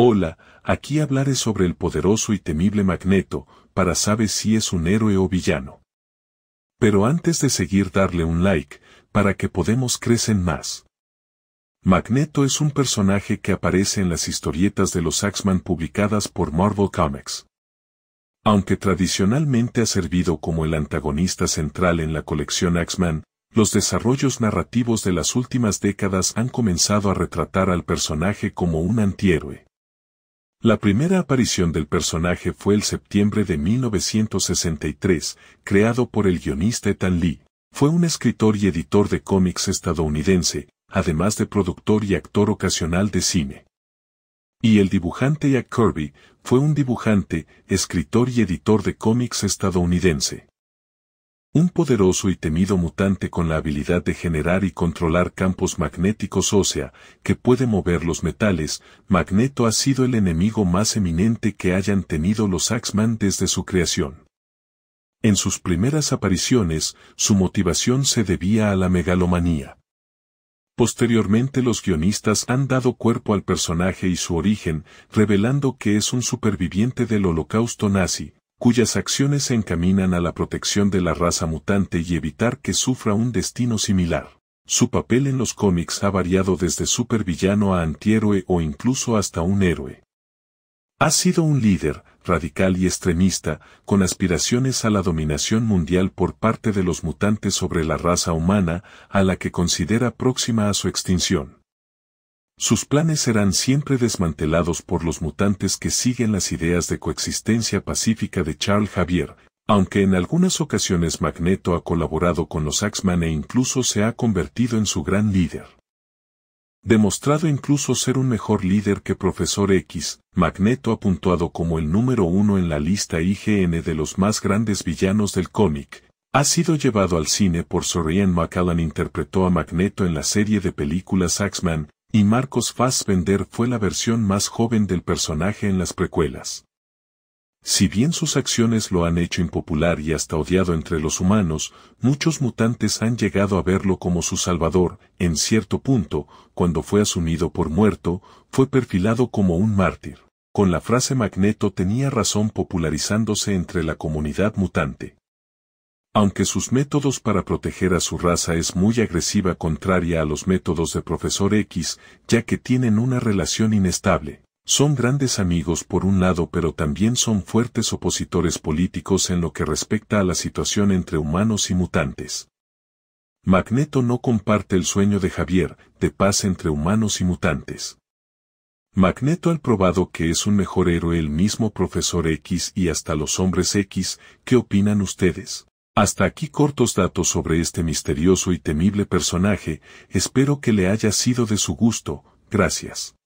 Hola, aquí hablaré sobre el poderoso y temible Magneto, para saber si es un héroe o villano. Pero antes de seguir darle un like, para que podemos crecer más. Magneto es un personaje que aparece en las historietas de los X-Men publicadas por Marvel Comics. Aunque tradicionalmente ha servido como el antagonista central en la colección X-Men, los desarrollos narrativos de las últimas décadas han comenzado a retratar al personaje como un antihéroe. La primera aparición del personaje fue el septiembre de 1963, creado por el guionista Ethan Lee. Fue un escritor y editor de cómics estadounidense, además de productor y actor ocasional de cine. Y el dibujante Jack Kirby fue un dibujante, escritor y editor de cómics estadounidense un poderoso y temido mutante con la habilidad de generar y controlar campos magnéticos ósea que puede mover los metales, Magneto ha sido el enemigo más eminente que hayan tenido los Axman desde su creación. En sus primeras apariciones, su motivación se debía a la megalomanía. Posteriormente los guionistas han dado cuerpo al personaje y su origen, revelando que es un superviviente del holocausto nazi, cuyas acciones se encaminan a la protección de la raza mutante y evitar que sufra un destino similar. Su papel en los cómics ha variado desde supervillano a antihéroe o incluso hasta un héroe. Ha sido un líder, radical y extremista, con aspiraciones a la dominación mundial por parte de los mutantes sobre la raza humana, a la que considera próxima a su extinción. Sus planes serán siempre desmantelados por los mutantes que siguen las ideas de coexistencia pacífica de Charles Javier, aunque en algunas ocasiones Magneto ha colaborado con los X-Men e incluso se ha convertido en su gran líder. Demostrado incluso ser un mejor líder que Profesor X, Magneto ha puntuado como el número uno en la lista IGN de los más grandes villanos del cómic, ha sido llevado al cine por Sorian McAllen interpretó a Magneto en la serie de películas Axman, y Marcos Fassbender fue la versión más joven del personaje en las precuelas. Si bien sus acciones lo han hecho impopular y hasta odiado entre los humanos, muchos mutantes han llegado a verlo como su salvador, en cierto punto, cuando fue asumido por muerto, fue perfilado como un mártir. Con la frase Magneto tenía razón popularizándose entre la comunidad mutante. Aunque sus métodos para proteger a su raza es muy agresiva contraria a los métodos de Profesor X, ya que tienen una relación inestable. Son grandes amigos por un lado pero también son fuertes opositores políticos en lo que respecta a la situación entre humanos y mutantes. Magneto no comparte el sueño de Javier, de paz entre humanos y mutantes. Magneto ha probado que es un mejor héroe el mismo Profesor X y hasta los hombres X, ¿qué opinan ustedes? Hasta aquí cortos datos sobre este misterioso y temible personaje, espero que le haya sido de su gusto, gracias.